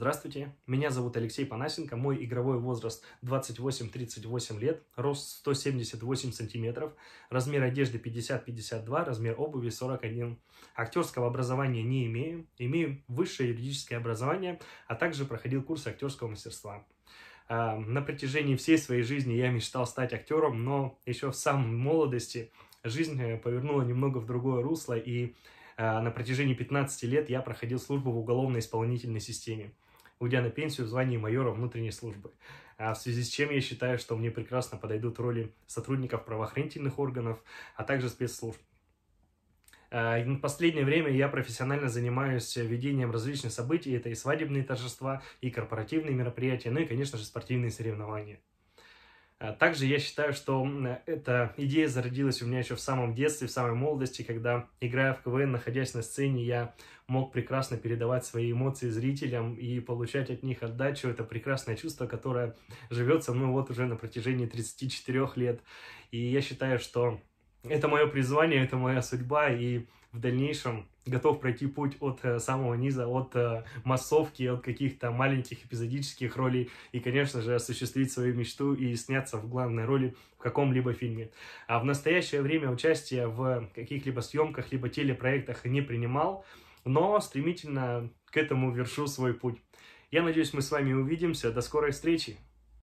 Здравствуйте, меня зовут Алексей Панасенко, мой игровой возраст 28-38 лет, рост 178 сантиметров, размер одежды 50-52, размер обуви 41. Актерского образования не имею, имею высшее юридическое образование, а также проходил курс актерского мастерства. А, на протяжении всей своей жизни я мечтал стать актером, но еще в самой молодости жизнь э, повернула немного в другое русло, и а, на протяжении 15 лет я проходил службу в уголовно-исполнительной системе уйдя на пенсию в звании майора внутренней службы. А в связи с чем я считаю, что мне прекрасно подойдут роли сотрудников правоохранительных органов, а также спецслужб. А, в последнее время я профессионально занимаюсь ведением различных событий. Это и свадебные торжества, и корпоративные мероприятия, ну и, конечно же, спортивные соревнования. А также я считаю, что эта идея зародилась у меня еще в самом детстве, в самой молодости, когда, играя в КВН, находясь на сцене, я мог прекрасно передавать свои эмоции зрителям и получать от них отдачу. Это прекрасное чувство, которое живет со мной вот уже на протяжении 34 лет. И я считаю, что это мое призвание, это моя судьба, и в дальнейшем готов пройти путь от э, самого низа, от э, массовки, от каких-то маленьких эпизодических ролей и, конечно же, осуществить свою мечту и сняться в главной роли в каком-либо фильме. А в настоящее время участие в каких-либо съемках, либо телепроектах не принимал, но стремительно к этому вершу свой путь. Я надеюсь, мы с вами увидимся. До скорой встречи!